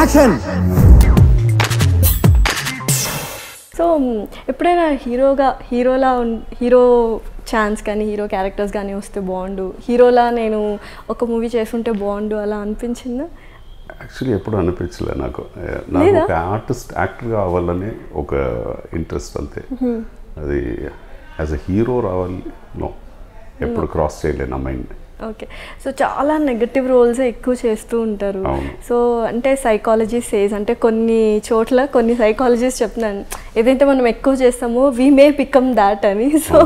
Action so ఎప్పుడైనా హీరోగా హీరోలా హీరో ఛాన్స్ కానీ హీరో క్యారెక్టర్స్ కానీ వస్తే బాగుండు హీరోలా నేను ఒక మూవీ చేస్తుంటే బాగుండు అలా అనిపించిందా యాక్చువల్లీ ఎప్పుడు అనిపించలే నాకు నాకు ఆర్టిస్ట్ యాక్టర్ కావాలని ఒక ఇంట్రెస్ట్ అంతే అది యాజ్ అ హీరో రావాలి నో ఎప్పుడు క్రాస్ చేయలేదు నా మైండ్ ఓకే సో చాలా నెగటివ్ రోల్స్ ఎక్కువ చేస్తూ ఉంటారు సో అంటే సైకాలజీ సేజ్ అంటే కొన్ని చోట్ల కొన్ని సైకాలజీస్ చెప్తున్నాను ఏదైతే మనం ఎక్కువ చేస్తామో వీ మే పికమ్ దాట్ అని సో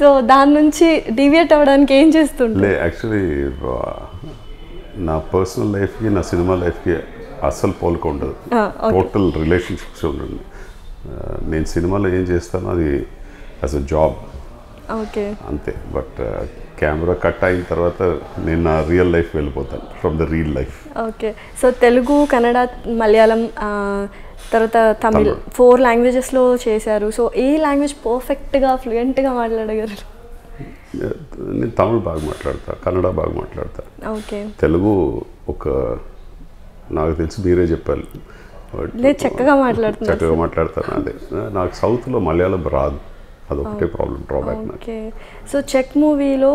సో దాని నుంచి డివియేట్ అవ్వడానికి ఏం చేస్తుండే యాక్చువల్లీ నా పర్సనల్ లైఫ్కి నా సినిమా లైఫ్కి అస్సలు పోలిక ఉండదు టోటల్ రిలేషన్షిప్స్ ఉండండి నేను సినిమాలో ఏం చేస్తానో అది యాజ్ అ జాబ్ ఓకే అంతే బట్ కెమెరా కట్ అయిన తర్వాత నేను నా రియల్ లైఫ్ వెళ్ళిపోతాను from the real life okay so Telugu Kannada Malayalam తర్వాత తమిళ్ ఫోర్ లాంగ్వేజెస్లో చేశారు సో ఏ లాంగ్వేజ్ పర్ఫెక్ట్గా ఫ్లూయెంట్గా మాట్లాడగలరు నేను తమిళ్ బాగా మాట్లాడతా కన్నడ బాగా మాట్లాడతా ఓకే తెలుగు ఒక నాకు తెలిసి మీరే చెప్పాలి చక్కగా మాట్లాడుతున్నా చక్కగా మాట్లాడతాను అదే నాకు సౌత్లో మలయాళం రాదు అదొకటే problem drawback okay so check మూవీలో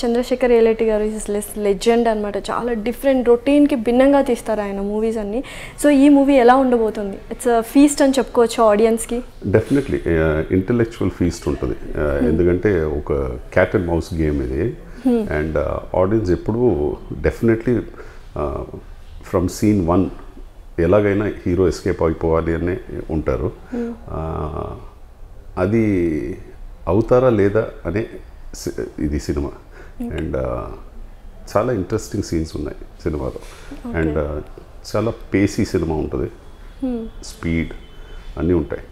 చంద్రశేఖర్ ఏలేటి గారు ఇస్ లెస్ లెజెండ్ అనమాట చాలా డిఫరెంట్ రొటీన్కి భిన్నంగా తీస్తారు ఆయన మూవీస్ అన్నీ సో ఈ మూవీ ఎలా ఉండబోతుంది ఇట్స్ ఫీస్ట్ అని చెప్పుకోవచ్చు ఆడియన్స్కి డెఫినెట్లీ ఇంటలెక్చువల్ ఫీస్ట్ ఉంటుంది ఎందుకంటే ఒక క్యాట్ అండ్ మౌస్ గేమ్ ఇది అండ్ ఆడియన్స్ ఎప్పుడు డెఫినెట్లీ ఫ్రమ్ సీన్ వన్ ఎలాగైనా హీరో ఎస్కేప్ అయిపోవాలి అనే ఉంటారు hmm. uh, అది అవుతారా లేదా అనే ఇది సినిమా అండ్ చాలా ఇంట్రెస్టింగ్ సీన్స్ ఉన్నాయి సినిమాలో అండ్ చాలా పేసీ సినిమా ఉంటుంది స్పీడ్ అన్నీ ఉంటాయి